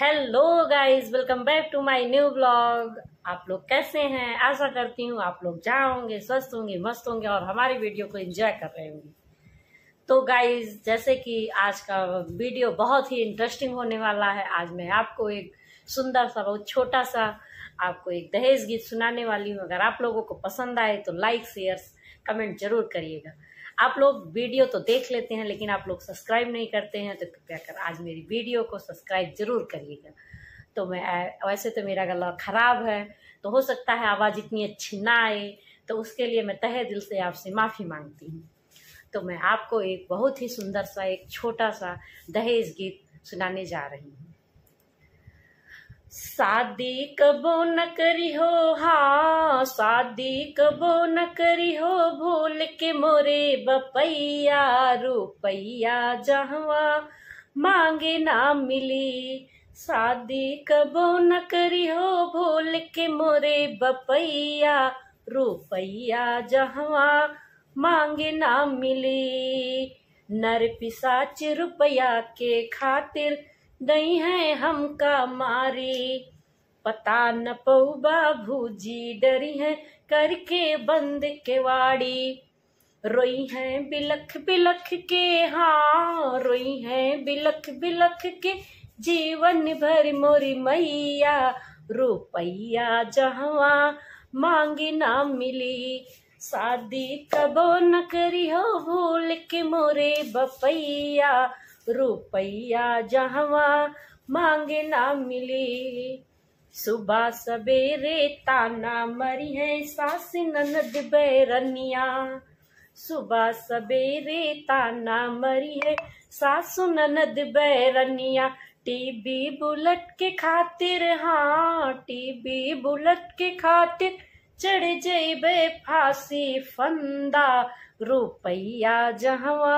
hello guys welcome back to my new blog आप लोग कैसे हैं आशा करती हूँ आप लोग जहाँ होंगे स्वस्थ होंगे मस्त होंगे और हमारी वीडियो को एंजॉय कर रहे होंगे तो गाइस जैसे कि आज का वीडियो बहुत ही इंटरेस्टिंग होने वाला है आज मैं आपको एक सुंदर सा बहुत छोटा सा आपको एक दहेज गीत सुनाने वाली हूँ अगर आप लोगों को पसंद आए तो लाइक शेयर कमेंट जरूर करिएगा आप लोग वीडियो तो देख लेते हैं लेकिन आप लोग सब्सक्राइब नहीं करते हैं तो कृपया कर आज मेरी वीडियो को सब्सक्राइब जरूर करिएगा तो मैं वैसे तो मेरा गला ख़राब है तो हो सकता है आवाज़ इतनी अच्छी ना आए तो उसके लिए मैं तहे दिल से आपसे माफ़ी मांगती हूँ तो मैं आपको एक बहुत ही सुंदर सा एक छोटा सा दहेज गीत सुनाने जा रही हूँ शादी कबो न करी हो हा शादी कबो न करी हो भूल के मोरे बपैया रुपैया जहवा मांगे ना मिली शादी कबो न करी हो भूल के मोरे बपैया रुपैया जहवा मांगे ना मिली नर पिसाच रुपया के खातिर दही है हमका मारी पता न पऊ बाबू जी डरी है करके बंद के वाड़ी रोई है बिलख बिलख के हाँ रोई है बिलख बिलख के जीवन भर मोरी मैया रुपैया जहाँ मांगी ना मिली शादी कबो न करी हो भूल के मोरे बपैया रुपया जहवा मांगे ना मिली सुबह सवेरे ताना मरी है सास ननद बैरनिया सुबह सवेरे ताना मरी है सासू ननद बैरनिया टीबी बुलट के खातिर हाँ टीबी बुलट के खातिर चढ़ जेबे फांसी फंदा रुपया जहवा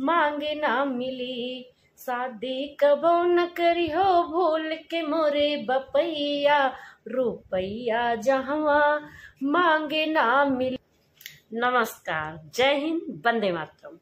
मांग ना मिली शादी कबो न करी हो भूल के मोरे बपैया रुपैया जहाँ मांगे ना मिली नमस्कार जय हिंद वंदे मातरम